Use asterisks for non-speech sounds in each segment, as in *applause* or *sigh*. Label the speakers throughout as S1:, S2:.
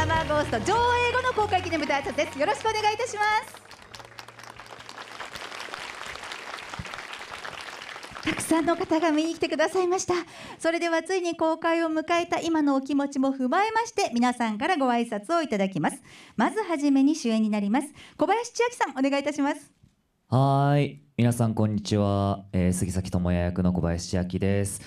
S1: サマーゴースト」上映後の公開記念舞台挨拶ですよろしくお願いいたしますたくさんの方が見に来てくださいましたそれではついに公開を迎えた今のお気持ちも踏まえまして皆さんからご挨拶をいただきますまずはじめに主演になります小林千秋さんお願いいたします
S2: はい皆さんこんにちは、えー、杉崎智也役の小林千秋です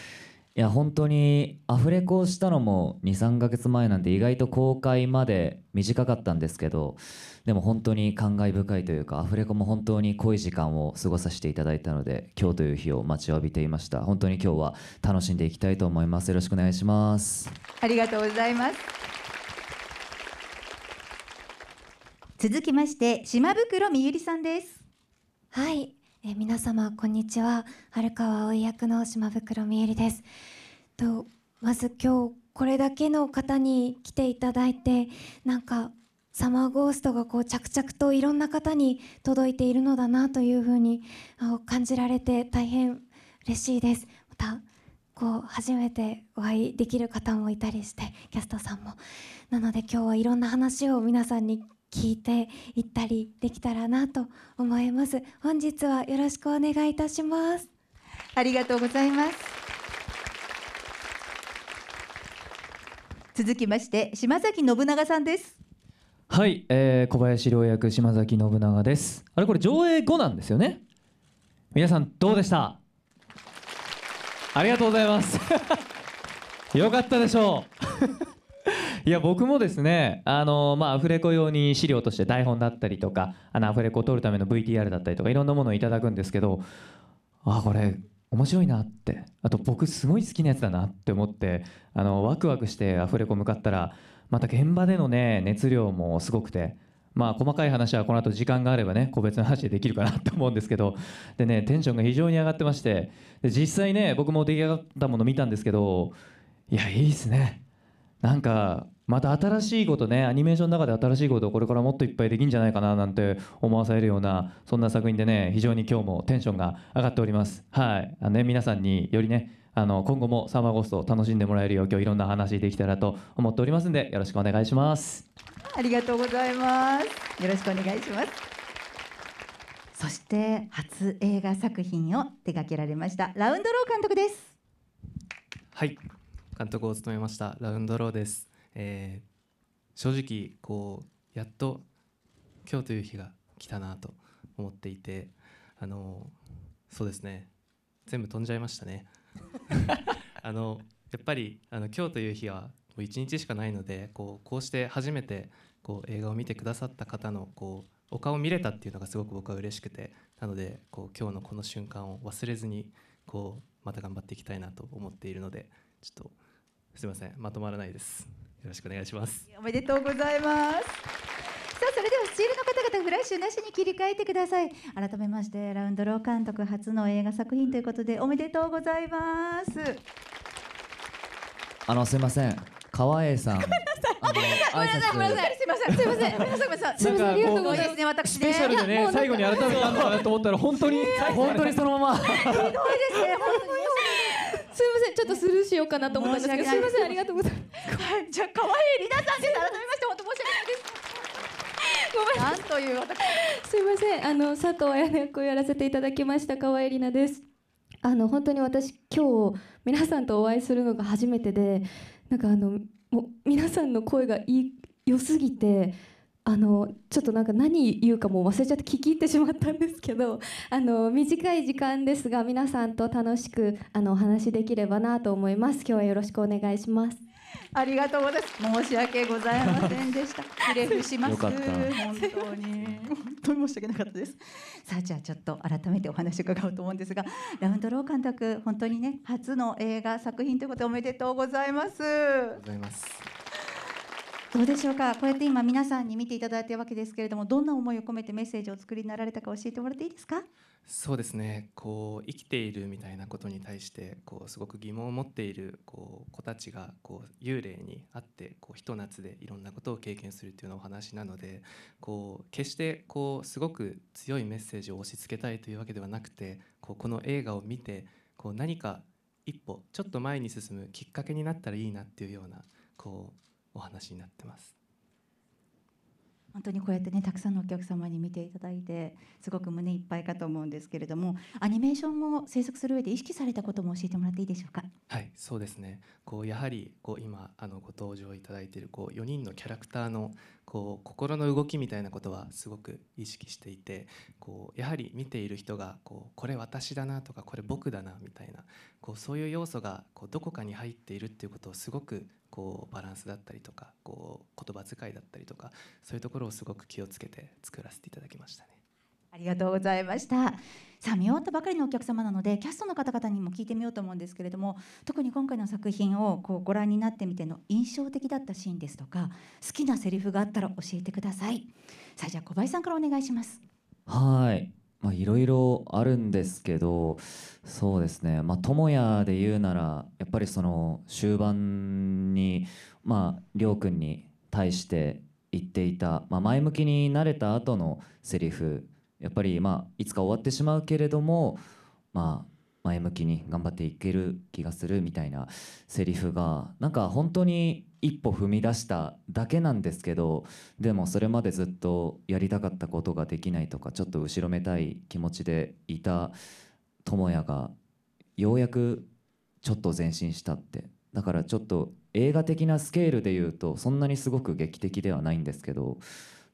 S2: いや本当にアフレコをしたのも23か月前なんで意外と公開まで短かったんですけどでも本当に感慨深いというかアフレコも本当に濃い時間を過ごさせていただいたので今日という日を待ちわびていました本当に今日は楽しんでいきたいと思いますよろしくお願いします
S1: ありがとうございます続きまして
S3: 島袋みゆりさんですはいえ皆様こんにちは春川葵役の島袋美由里ですとまず今日これだけの方に来ていただいてなんかサマーゴーストがこう着々といろんな方に届いているのだなというふうに感じられて大変嬉しいですまたこう初めてお会いできる方もいたりしてキャストさんもなので今日はいろんな話を皆さんに聞いていったりできたらなと思います本日はよろしくお願いいたしますありがとうございます
S1: 続きまして島崎信長さんです
S4: はい、えー、小林良役島崎信長ですあれこれ上映後なんですよね皆さんどうでしたありがとうございます *laughs* よかったでしょういや僕もですねあの、まあ、アフレコ用に資料として台本だったりとかあのアフレコを撮るための VTR だったりとかいろんなものをいただくんですけどあこれ面白いなってあと僕すごい好きなやつだなって思ってあのワクワクしてアフレコ向かったらまた現場でのね熱量もすごくて。まあ、細かい話はこの後時間があればね個別の話でできるかなと思うんですけどでねテンションが非常に上がってましてで実際ね僕も出来上がったもの見たんですけどいやいいですねなんかまた新しいことねアニメーションの中で新しいことをこれからもっといっぱいできるんじゃないかななんて思わされるようなそんな作品でね非常に今日もテンションが上がっておりますはいあの、ね、皆さんによりねあの今後もサマーゴーストを楽しんでもらえるよう今日いろんな話できたらと思っておりますんでよろしくお願いします
S1: ありがとうございますよろしくお願いしますそして初映画作品を手掛けられましたラウンドロー監督です
S5: はい監督を務めましたラウンドローですえー、正直こうやっと今日という日が来たなと思っていてあのそうですね全部飛んじゃいましたね *laughs* あのやっぱりあの今日という日はもう一日しかないのでこうこうして初めてこう映画を見てくださった方のこうお顔を見れたっていうのがすごく僕は嬉しくてなのでこう今日のこの瞬間を忘れずにこうまた頑張っていきたいなと思っているのでちょっとすいませんまとまらないです。よろしくお願いします
S1: おめでとうございますさあそれではスチールの方々フラッシュなしに切り替えてください改めましてラウンドロー監督初の映画作品ということでおめでとうございます
S2: あのすいません川
S4: 栄さんごめんなさい、ごめんなさい、ごめんなさ
S1: い、すみません、すみません、ありがとうございますね、私
S4: スペシャルでね、最後に改めたのかなと思ったら、本当に、本当にそのまま。ひどいですね、本当に。
S6: すみません、ちょっとスルーしようかなと思ったんですけど、すいません、ありがとうございます。は
S1: い、じゃあ、可愛いリナさんです。改めまして、本当申し訳ないです。ごめんなんという
S6: 私。すみません、あの佐藤綾音役をやらせていただきました、可愛いりなです。あの本当に私、今日皆さんとお会いするのが初めてで、なんかあのもう皆さんの声がいい良すぎて。あのちょっとなんか何言うかも忘れちゃって聞き入ってしまったんですけど *laughs* あの短い時間ですが皆さんと楽しくあのお話できればなと思います今日はよろしくお願いしますありがと
S1: うございます申し訳ございませんでした失礼します本当に本当に申し訳なかったです *laughs* さあじゃあちょっと改めてお話伺おうと思うんですがラウンドロー監督本当にね初の映画作品ということでおめでとうございます
S5: ございます
S1: どうでしょうかこうやって今皆さんに見ていただいてるわけですけれどもどんな思いを込めてメッセージを作りになられたか教えてもらっていいですか
S5: そうですねこう生きているみたいなことに対してこうすごく疑問を持っているこう子たちがこう幽霊に会ってこうひと夏でいろんなことを経験するっていうのお話なのでこう決してこうすごく強いメッセージを押し付けたいというわけではなくてこうこの映画を見てこう何か一歩ちょっと前に進むきっかけになったらいいなっていうようなこうお話になってます。
S1: 本当にこうやってねたくさんのお客様に見ていただいてすごく胸いっぱいかと思うんですけれどもアニメーションを制作する上で意識されたことも教えてもらっていいでしょうか
S5: はいそうですねこうやはりこう今あのご登場いただいているこう4人のキャラクターのこう心の動きみたいなことはすごく意識していてこうやはり見ている人がこうこれ私だなとかこれ僕だなみたいなこうそういう要素がこうどこかに入っているっていうことをすごくこうバランスだったりとかこう言葉遣いだったりとかそういうところをすごく気をつけて作らせていただきましたね。
S1: ありがとうございました。さあ見終わったばかりのお客様なのでキャストの方々にも聞いてみようと思うんですけれども特に今回の作品をこうご覧になってみての印象的だったシーンですとか好きなセリフがあったら教えてください。さあじゃあ小林さんからお願いします。
S2: はいいろいろあるんですけどそうですねまあ智也で言うならやっぱりその終盤にまあ亮君に対して言っていた、まあ、前向きになれた後のセリフやっぱりまあいつか終わってしまうけれどもまあ前向きに頑張っていける気がするみたいなセリフがなんか本当に一歩踏み出しただけなんですけどでもそれまでずっとやりたかったことができないとかちょっと後ろめたい気持ちでいた智也がようやくちょっと前進したってだからちょっと映画的なスケールで言うとそんなにすごく劇的ではないんですけど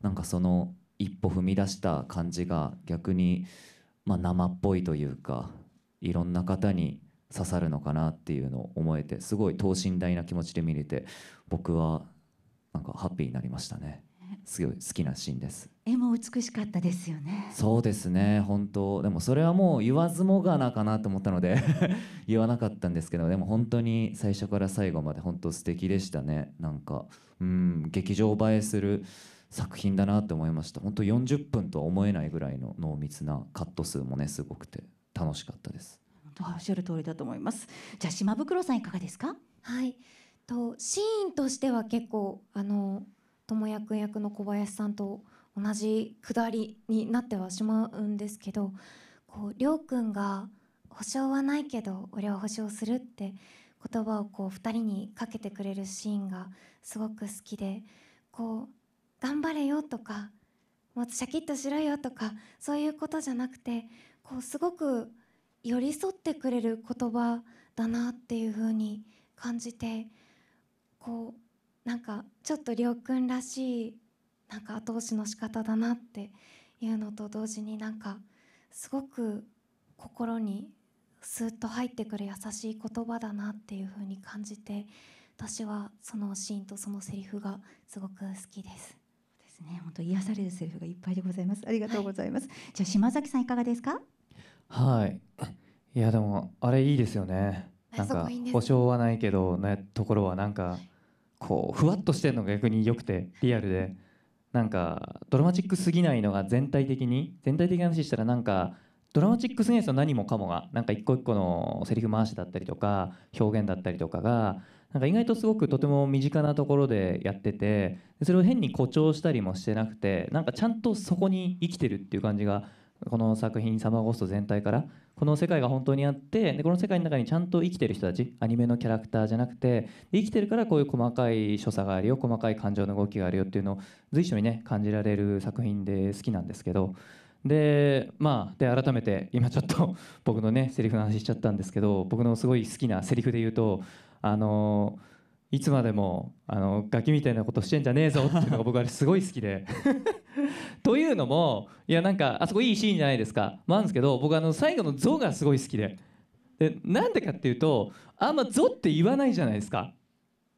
S2: なんかその一歩踏み出した感じが逆に、まあ、生っぽいというかいろんな方に刺さるのかなっていうのを思えてすごい等身大な気持ちで見れて僕はなんかハッピーになりましたねすごい好きなシーンです
S1: 絵も美しかったですよね
S2: そうですね本当でもそれはもう言わずもがなかなと思ったので *laughs* 言わなかったんですけどでも本当に最初から最後まで本当素敵でしたねなんかうん劇場映えする作品だなと思いました本当40分とは思えないぐらいの濃密なカット数もねすごくて楽しかったです
S4: おっし
S1: ゃる通りだと思いますじゃあ島袋さんいかがですか
S3: はいとシーンとしては結構あの智也君役の小林さんと同じくだりになってはしまうんですけどこうく君が「保証はないけど俺は保証する」って言葉をこう2人にかけてくれるシーンがすごく好きでこう「頑張れよ」とか「もうシャキッとしろよ」とかそういうことじゃなくてこうすごく寄り添ってくれる言葉だなっていう風に感じてこうなんかちょっとりょうくんらしいなんか後押しの仕方だなっていうのと同時になんかすごく心にスーッと入ってくる優しい言葉だなっていう風に感じて私はそのシーンとそのセリフがすごく好きです。
S1: ですね、本当癒されるセリフがいっぱいでございます。ありがとうございます。はい、じゃあ島崎さんいかがですか。
S4: はい。いやでもあれいいですよねなんか保証はないけどねところはなんかこうふわっとしてるのが逆に良くてリアルでなんかドラマチックすぎないのが全体的に全体的な話したらなんかドラマチックすぎないですよ何もかもがなんか一個一個のセリフ回しだったりとか表現だったりとかがなんか意外とすごくとても身近なところでやっててそれを変に誇張したりもしてなくてなんかちゃんとそこに生きてるっていう感じがこの作品「サマーゴースト」全体からこの世界が本当にあってでこの世界の中にちゃんと生きてる人たちアニメのキャラクターじゃなくて生きてるからこういう細かい所作があるよ細かい感情の動きがあるよっていうのを随所にね感じられる作品で好きなんですけどでまあで改めて今ちょっと *laughs* 僕のねセリフの話しちゃったんですけど僕のすごい好きなセリフで言うとあのいつまでもあのガキみたいなことしてんじゃねえぞっていうのが僕はすごい好きでというのもいやなんかあそこいいシーンじゃないですか、まあ、るんですけど僕あの最後の「ゾ」がすごい好きででなんでかっていうとあんま「ゾ」って言わないじゃないですか。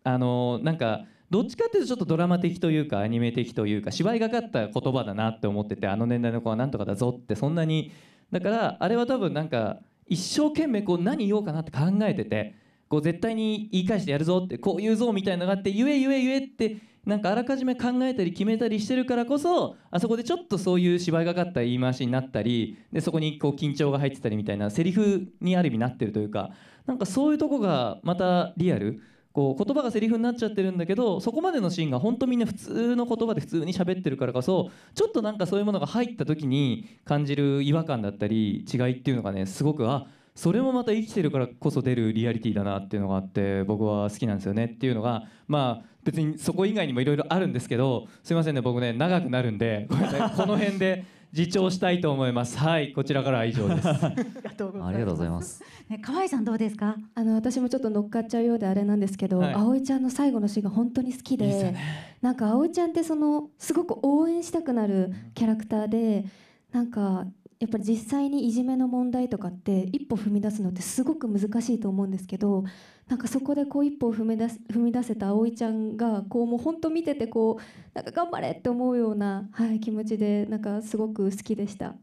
S4: あのなんかどっちかっていうとちょっとドラマ的というかアニメ的というか芝居がかった言葉だなって思っててあの年代の子はなんとかだぞってそんなにだからあれは多分なんか一生懸命こう何言おうかなって考えててこう絶対に言い返してやるぞってこういうぞみたいなのがあってゆえゆえゆえってなんかあらかじめ考えたり決めたりしてるからこそあそこでちょっとそういう芝居がかった言い回しになったりでそこにこう緊張が入ってたりみたいなセリフにある意味なってるというかなんかそういうとこがまたリアルこう言葉がセリフになっちゃってるんだけどそこまでのシーンが本当みんな普通の言葉で普通に喋ってるからこそちょっとなんかそういうものが入った時に感じる違和感だったり違いっていうのがねすごくあそれもまた生きてるからこそ出るリアリティだなっていうのがあって僕は好きなんですよねっていうのがまあ別にそこ以外にもいろいろあるんですけどすいませんね僕ね長くなるんでこの辺で自重したいと思いますはいこちらからは以上ですありがとうございます
S6: 河合さんどうですかあの私もちょっと乗っかっちゃうようであれなんですけど、はい、葵ちゃんの最後の詩が本当に好きで、ね、なんか葵ちゃんってそのすごく応援したくなるキャラクターでなんかやっぱり実際にいじめの問題とかって一歩踏み出すのってすごく難しいと思うんですけどなんかそこでこう一歩踏み出す踏み出せた葵ちゃんがこうもう本当見ててこうなんか頑張れって思うような、はい、気持ちでなんかすご
S3: く好きでした。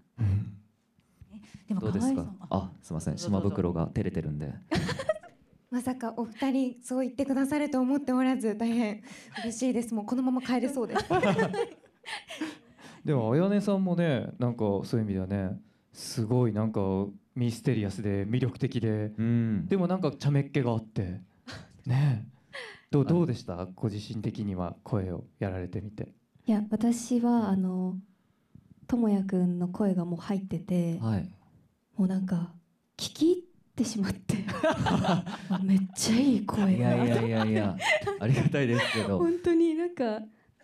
S3: でもどうですか
S2: あすみません島袋が照れ
S4: てるんで *laughs*
S3: まさかお二人そう言ってくださると思っておらず大変嬉しいですもうこのまま帰れそうです *laughs*
S4: でもあやねさんもねなんかそういう意味ではねすごいなんかミステリアスで魅力的で、うん、でもなんか茶目っ気があってねどうどうでしたご自身的には声をやられてみて
S6: いや私はあの智也くんの声がもう入ってて、はい、もうなんか聞き入ってしまって *laughs* めっちゃいい声がいやいやい
S2: やいやありがたいですけど本
S6: 当になんか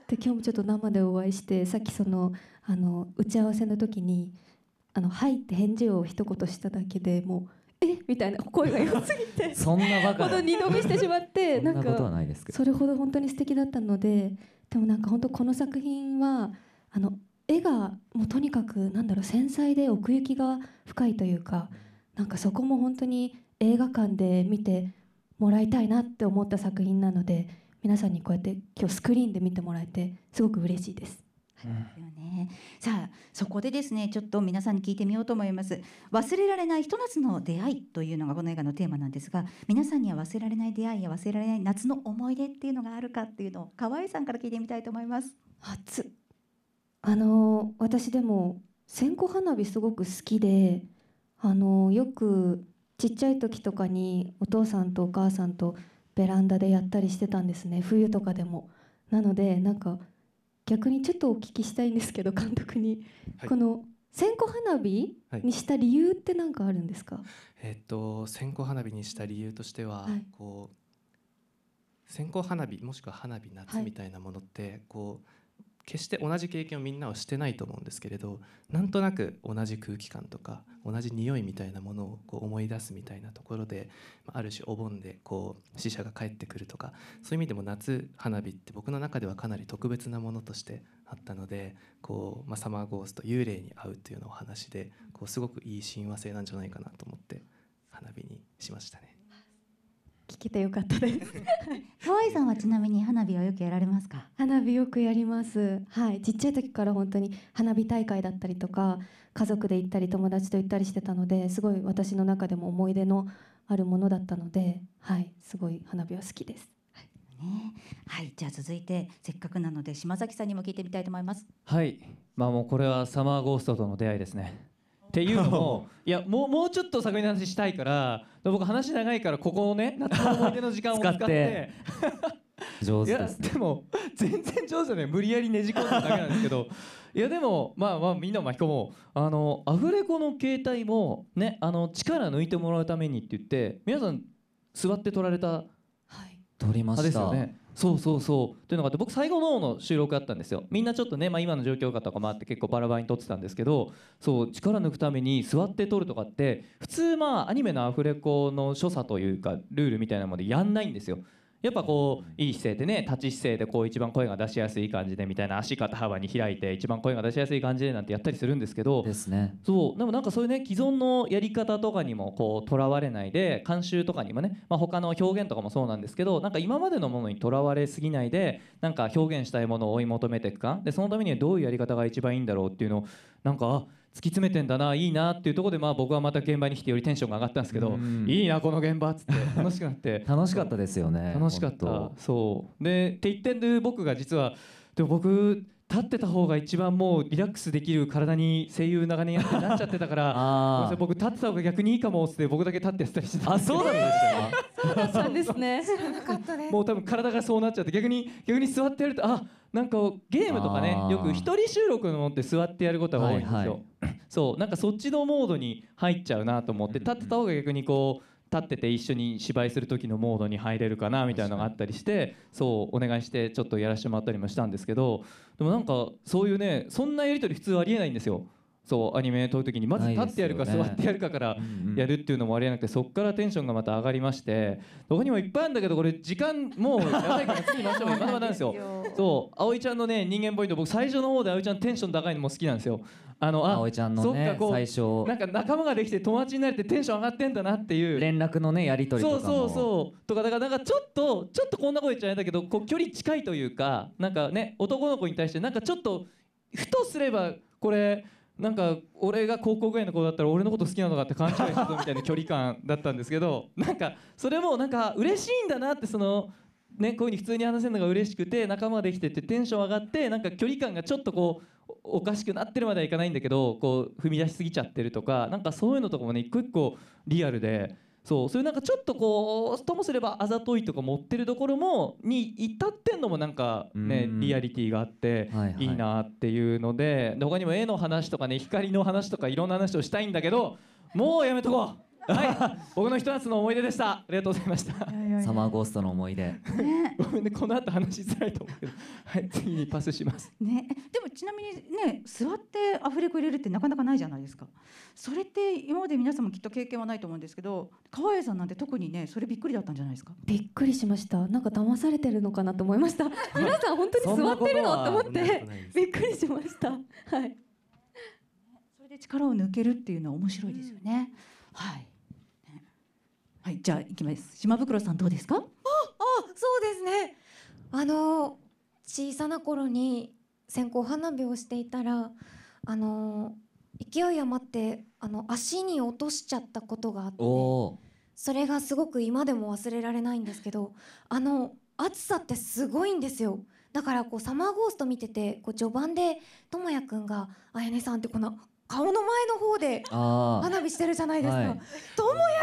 S6: で今日もちょっと生でお会いしてさっきそのあの打ち合わせの時に「あのはい」って返事を一言しただけでもう「えみたいな
S2: 声が良すぎて *laughs* そんなバカほど二度見してしまっ
S6: てなんかそれほど本当に素敵だったのででもなんか本当この作品はあの絵がもうとにかくなんだろう繊細で奥行きが深いというかなんかそこも本当に映画館で見てもらいたいなって思った作品なので。皆さんにこうやっ
S1: て今日スクリーンで見てもらえてすごく嬉しいです。うん、よね、さあそこでですねちょっと皆さんに聞いてみようと思います忘れられないひと夏の出会いというのがこの映画のテーマなんですが皆さんには忘れられない出会いや忘れられない夏の思い出っていうのがあるかっていうのを河合さんから聞いてみたいと思います初あの私で
S6: も線香花火すごく好きであのよくちっちゃい時とかにお父さんとお母さんとベランダでやったりしてたんですね冬とかでも。なのでなんか逆にちょっとお聞きしたいんですけど監督に、はい、この線香花火にした理由って何かあるんですか、はい、
S5: えー、っと線香花火にした理由としては、はい、こう線香花火もしくは花火夏みたいなものって、こう決して同じ経験をみんなはしてないと思うんですけれどなんとなく同じ空気感とか同じ匂いみたいなものをこう思い出すみたいなところである種お盆でこう死者が帰ってくるとかそういう意味でも夏花火って僕の中ではかなり特別なものとしてあったのでこう、まあ、サマーゴースト幽霊に会うっていうのお話でこうすごくいい親和性なんじゃないかなと思って花火にしましたね。
S1: 聞けてよかったです。*laughs* ハワイさんはちなみに花火はよくやられますか？
S6: 花火よくやります。はい、ちっちゃい時から本当に花火大会だったりとか、家族で行ったり友達と行ったりしてたので、すごい私の中でも思い出の
S1: あるものだったので、はい、すごい花火は好きです。はい、ね、はいじゃあ続いてせっかくなので島崎さんにも聞いてみたいと思います。
S4: はい、まあもうこれはサマーゴーストとの出会いですね。っていうのも *laughs* いやもうもうちょっと作品の話したいから僕話長いからここをね夏の思い出の時間を使って *laughs* 上手です、ね、でも全然上手じゃない無理やりねじ込んだだけなんですけど *laughs* いやでもまあまあみんな巻き込もうあのアフレコの携帯もねあの力抜いてもらうためにって言って皆さん座って撮られた、はい、撮りましたですよねそうそうそうというのがあって僕最後の方の収録あったんですよみんなちょっとね、まあ、今の状況下とかもあって結構バラバラに撮ってたんですけどそう力抜くために座って撮るとかって普通まあアニメのアフレコの所作というかルールみたいなものでやんないんですよやっぱこういい姿勢でね立ち姿勢でこう一番声が出しやすい感じでみたいな足肩幅に開いて一番声が出しやすい感じでなんてやったりするんですけどですねそうでもなんかそういうね既存のやり方とかにもこうとらわれないで慣習とかにもね、まあ、他の表現とかもそうなんですけどなんか今までのものにとらわれすぎないでなんか表現したいものを追い求めていくかでそのためにはどういうやり方が一番いいんだろうっていうのをなんかあ突き詰めてんだないいなっていうところでまあ僕はまた現場に来てよりテンションが上がったんですけど、いいなこの現場っつって楽しくなって楽しかったですよね楽しかったそうでって言ってんで僕が実はでも僕立ってた方が一番もうリラックスできる体に声優長年やってなっちゃってたから *laughs* 僕立ってた方が逆にいいかもって僕だけ立ってたりしてたあそうなんですか、え
S6: ー、そうだったんですね
S4: も *laughs* う多分体がそうなっちゃって逆に逆に座ってやるとあなんかゲームとかねよく一人収録のもって座ってやることが多いんですよ、はいはい、そうなんかそっちのモードに入っちゃうなと思って立ってた方が逆にこう立ってて一緒に芝居する時のモードに入れるかなみたいなのがあったりしてそうお願いしてちょっとやらせてもらったりもしたんですけどでもなんかそういうねそんなやり取り普通ありえないんですよ。そうアニメ撮る時にまず立ってやるか座ってやるかからやるっていうのもありえなくてそこからテンションがまた上がりましてこにもいっぱいあるんだけどこれ時間もうやばいから次ましょう *laughs* まだまだなんですよそう葵ちゃんのね人間ポイント僕最初の方で葵ちゃんテンション高いのも好きなんですよあのあ葵ちゃんのね最初なんか仲間ができて友達になれてテンション上がってんだなっていう連
S2: 絡のねやり取りとかそうそう
S4: そうとかだからなんかちょっとちょっとこんなこと言っちゃないんだけどこう距離近いというかなんかね男の子に対してなんかちょっとふとすればこれなんか俺が高校ぐらいの子だったら俺のこと好きなのかって勘違いするみたいな距離感だったんですけど *laughs* なんかそれもなんか嬉しいんだなってその。ね、こういうふうに普通に話せるのが嬉しくて仲間ができてってテンション上がってなんか距離感がちょっとこうおかしくなってるまではいかないんだけどこう踏み出しすぎちゃってるとかなんかそういうのとかもね一個一個リアルでそうそういうなんかちょっとこうともすればあざといとか持ってるところもに至ってんのもなんかねリアリティがあっていいなっていうので,、で他にも絵の話とかね光の話とかいろんな話をしたいんだけどもうやめとこうはい、僕の一と夏の思い出でした。ありがとうございました。サマーゴーストの思い出。ね、ごめんね、この後話しづら
S5: いと思うけど、はい、次にパスします。
S1: ね、でもちなみにね、座ってアフレコ入れるってなかなかないじゃないですか。それって今まで皆さんもきっと経験はないと思うんですけど、川栄さんなんて特にね、それびっくりだったんじゃないですか。びっくりしました。
S6: なんか騙されてるのかなと思いました。*laughs* 皆さん本当に座ってるのと思って、
S1: びっくりしました。はい。それで力を抜けるっていうのは面白いですよね。うん、はい。はい、じゃあ行きます。島袋さんどうですか？あ、
S3: あ、そうですね。あの小さな頃に線香花火をしていたら、あの勢い余ってあの足に落としちゃったことがあって、
S2: そ
S3: れがすごく今でも忘れられないんですけど、あの暑さってすごいんですよ。だからこうサマーゴースト見ててこう序盤でともやくんが「あやねさんってこの顔の前の方で花火してるじゃないですか。智也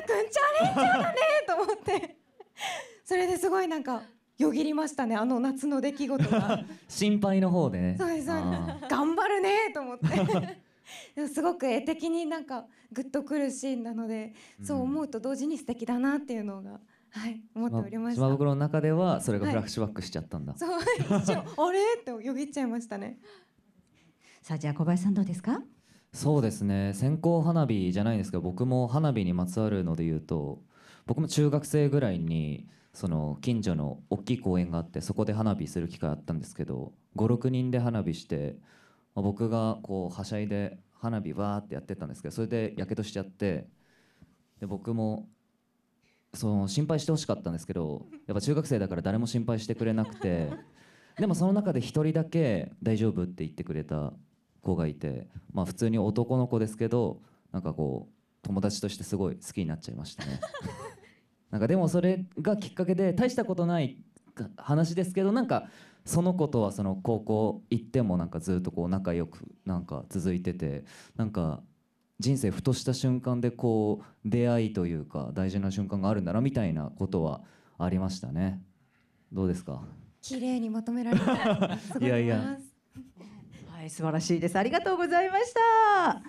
S3: とくんチャレンジャーだねと思って *laughs* それですごいなんかよぎりましたねあの夏の出来事が
S2: *laughs* 心配の方でねそうですそうです
S3: 頑張るねと思って *laughs* すごく絵的になんかグッとくるシーンなので、そう思うと同時に素敵だなっていうのが、はい、思っておりました島袋
S2: の中ではそれがフラッシュバックしちゃったんだ、はい、そ
S3: うあれってよぎっちゃいましたね
S1: さあじゃあ小林さんどうですか
S2: そうですね線香花火じゃないんですけど僕も花火にまつわるので言うと僕も中学生ぐらいにその近所の大きい公園があってそこで花火する機会あったんですけど56人で花火して、僕がこうはしゃいで花火わーってやってたんですけどそれでやけどしちゃってで僕もその心配してほしかったんですけどやっぱ中学生だから誰も心配してくれなくてでもその中で1人だけ「大丈夫」って言ってくれた子がいて、まあ、普通に男の子ですけどなんかこう友達としてすごい好きになっちゃいましたね *laughs* なんかでもそれがきっかけで大したことない話ですけどなんかその子とはその高校行ってもなんかずっとこう仲良くなんか続いててなんか人生ふとした瞬間でこう出会いというか大事な瞬間があるんだなみたいなことはありましたねどうですか
S3: 綺麗にま
S1: とめられたいやいやはい、素晴らしいです。ありがとうございました。あ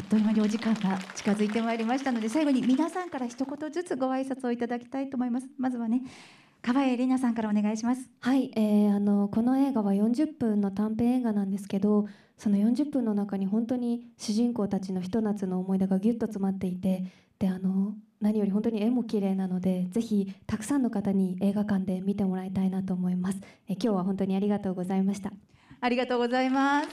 S1: っという間にお時間が近づいてまいりましたので、最後に皆さんから一言ずつご挨拶をいただきたいと思います。まずはね。川栄里奈さんからお願いします。はい、え
S6: ー、あのこの映画は40分の短編映画なんですけど、その40分の中に本当に主人公たちのひと夏の思い出がぎゅっと詰まっていて、であの何より本当に絵も綺麗なので、ぜひたくさんの方に映画館で見てもらいたいなと思います。え今日
S1: は本当にありがとうございました。ありがとうございます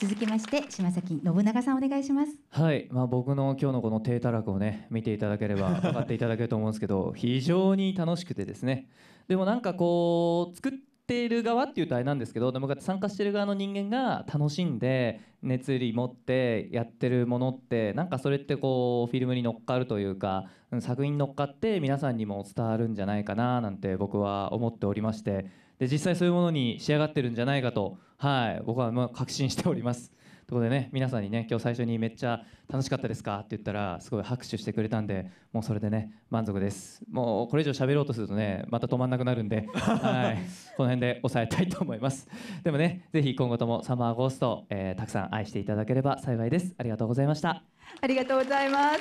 S1: 続きまして島崎信長さんお願いします
S4: はい、まあ、僕の今日のこの低たらくをね見ていただければ *laughs* 分かっていただけると思うんですけど非常に楽しくてですねでもなんかこう作っている側っていうとあれなんですけどでも参加している側の人間が楽しんで熱意持ってやってるものってなんかそれってこうフィルムに乗っかるというか作品に乗っかって皆さんにも伝わるんじゃないかななんて僕は思っておりまして。で実際そういうものに仕上がってるんじゃないかと、はい、僕はま確信しております。ということでね皆さんにね今日最初にめっちゃ楽しかったですかって言ったらすごい拍手してくれたんでもうそれでね満足ですもうこれ以上喋ろうとするとねまた止まんなくなるんではい *laughs* この辺で抑えたいと思いますでもねぜひ今後ともサマーゴースト、えー、たくさん愛していただければ幸いですありがとうございました
S1: ありがとうございます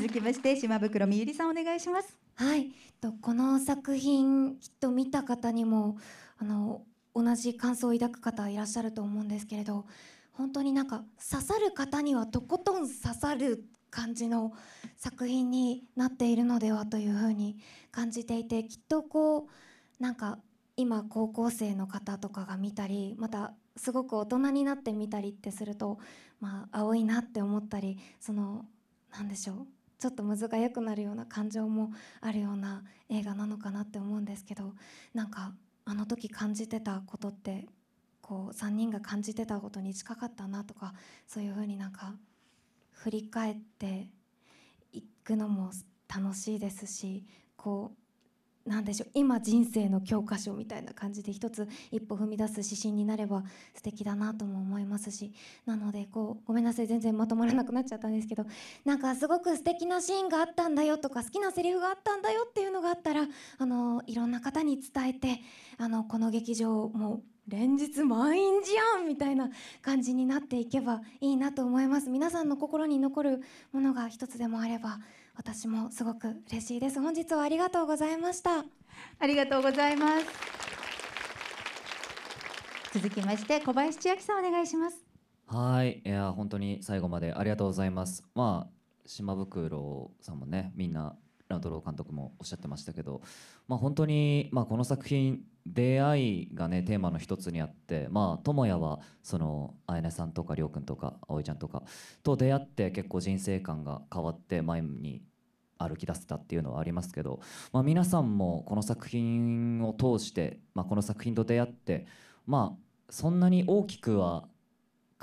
S3: 続きまして島袋みゆりさんお願いしますはい、この作品きっと見た方にもあの同じ感想を抱く方いらっしゃると思うんですけれど本当になんか刺さる方にはとことん刺さる感じの作品になっているのではというふうに感じていてきっとこうなんか今高校生の方とかが見たりまたすごく大人になって見たりってするとまあ青いなって思ったりその何でしょうちょっとむずが良くなるような感情もあるような映画なのかなって思うんですけどなんかあの時感じてたことってこう3人が感じてたことに近かったなとかそういうふうになんか振り返っていくのも楽しいですしこう何でしょう今人生の教科書みたいな感じで一つ一歩踏み出す指針になれば素敵だなとも思いますしなのでこうごめんなさい全然まとまらなくなっちゃったんですけどなんかすごく素敵なシーンがあったんだよとか好きなセリフがあったんだよっていうのがあったらあのいろんな方に伝えてあのこの劇場も連日満員じゃんみたいな感じになっていけばいいなと思います皆さんの心に残るものが一つでもあれば私もすごく嬉しいです本日はありがとうございましたありがとうございます
S1: 続きまして小林千秋さんお願いします
S2: はいいや本当に最後までありがとうございますまあ島袋さんもねみんなラウドロー監督もおっしゃってましたけど、まあ、本当に、まあ、この作品出会いがねテーマの一つにあって、まあ、智也はそのさんとかりょうくんとか葵ちゃんとかと出会って結構人生観が変わって前に歩き出せたっていうのはありますけど、まあ、皆さんもこの作品を通して、まあ、この作品と出会って、まあ、そんなに大きくは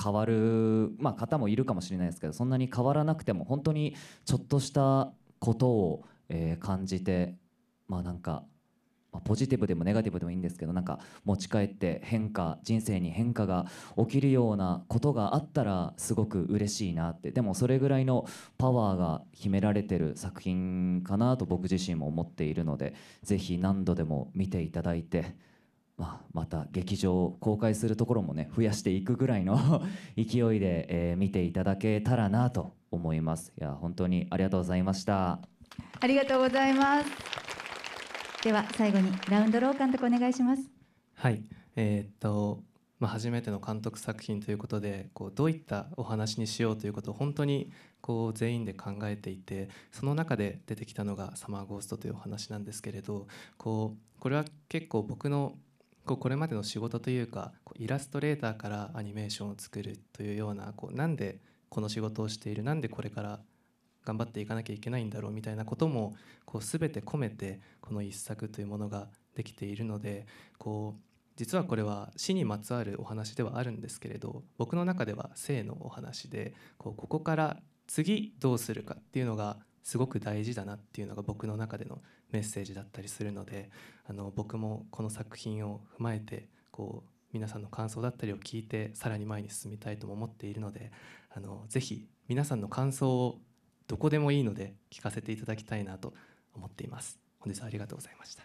S2: 変わる、まあ、方もいるかもしれないですけどそんなに変わらなくても本当にちょっとしたことをえー、感じてまあなんか、まあ、ポジティブでもネガティブでもいいんですけどなんか持ち帰って変化人生に変化が起きるようなことがあったらすごく嬉しいなってでもそれぐらいのパワーが秘められてる作品かなと僕自身も思っているので是非何度でも見ていただいて。まあ、また劇場公開するところもね増やしていくぐらいの *laughs* 勢いで、えー、見ていただけたらなと思いますいや本当にありがとうございました
S1: ありがとうございますでは最後にラウンドロー監督お願いします
S5: はいえー、っとまあ、初めての監督作品ということでこうどういったお話にしようということを本当にこう全員で考えていてその中で出てきたのが「サマーゴースト」というお話なんですけれどこうこれは結構僕のこうこれまでの仕事というかイラストレーターからアニメーションを作るというようなこうなんでこの仕事をしているなんでこれから頑張っていかなきゃいけないんだろうみたいなこともこう全て込めてこの一作というものができているのでこう実はこれは死にまつわるお話ではあるんですけれど僕の中では生のお話でこうここから次どうするかっていうのがすごく大事だなっていうのが僕の中でのメッセージだったりするのであの僕もこの作品を踏まえてこう皆さんの感想だったりを聞いてさらに前に進みたいとも思っているのであのぜひ皆さんの感想をどこでもいいので聞かせていただきたいなと思っています。本日はありがとうございました。